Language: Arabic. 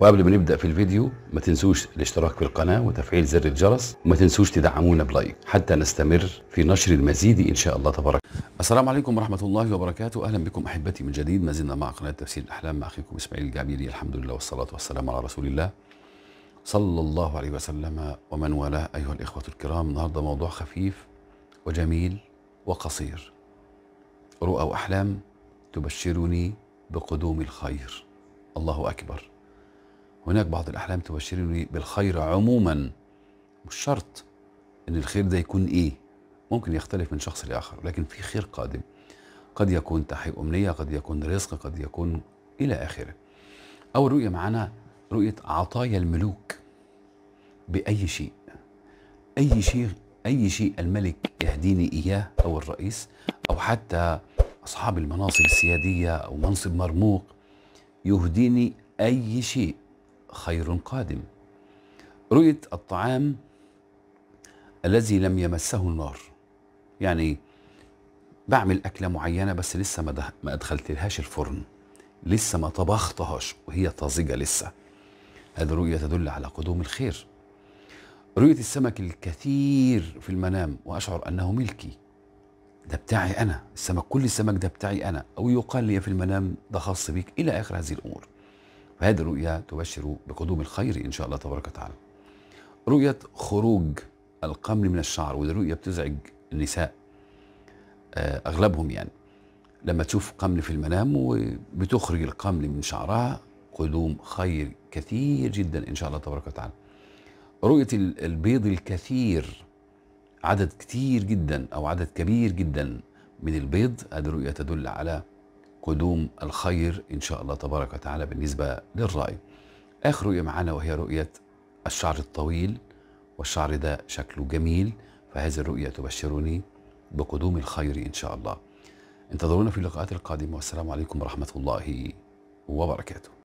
وقبل ما نبدا في الفيديو ما تنسوش الاشتراك في القناه وتفعيل زر الجرس وما تنسوش تدعمونا بلايك حتى نستمر في نشر المزيد ان شاء الله تبارك السلام عليكم ورحمه الله وبركاته اهلا بكم احبتي من جديد ما زلنا مع قناه تفسير الاحلام مع اخيكم اسماعيل الجابيري الحمد لله والصلاه والسلام على رسول الله صلى الله عليه وسلم ومن والاه ايها الاخوه الكرام النهارده موضوع خفيف وجميل وقصير رؤى واحلام تبشرني بقدوم الخير الله اكبر هناك بعض الأحلام تبشرني بالخير عموما مش شرط إن الخير ده يكون إيه ممكن يختلف من شخص لآخر لكن في خير قادم قد يكون تحقيق أمنية قد يكون رزق قد يكون إلى آخره أول رؤية معانا رؤية عطايا الملوك بأي شيء أي شيء أي شيء الملك يهديني إياه أو الرئيس أو حتى أصحاب المناصب السيادية أو منصب مرموق يهديني أي شيء خير قادم رؤية الطعام الذي لم يمسه النار يعني بعمل أكلة معينة بس لسه ما, ما أدخلتلهاش الفرن لسه ما طبختهاش وهي طازجة لسه هذه الرؤية تدل على قدوم الخير رؤية السمك الكثير في المنام وأشعر أنه ملكي ده بتاعي أنا السمك كل السمك ده بتاعي أنا أو يقال لي في المنام ده خاص بيك إلى آخر هذه الأمور وهذه الرؤيا تبشر بقدوم الخير إن شاء الله تبارك وتعالى رؤية خروج القمل من الشعر ودي رؤية بتزعج النساء آه، أغلبهم يعني لما تشوف قمل في المنام وبتخرج القمل من شعرها قدوم خير كثير جدا إن شاء الله تبارك وتعالى رؤية البيض الكثير عدد كثير جدا أو عدد كبير جدا من البيض هذه رؤية تدل على قدوم الخير إن شاء الله تبارك وتعالى بالنسبة للرأي آخر رؤية معنا وهي رؤية الشعر الطويل والشعر ده شكله جميل فهذه الرؤية تبشرني بقدوم الخير إن شاء الله انتظرونا في اللقاءات القادمة والسلام عليكم ورحمة الله وبركاته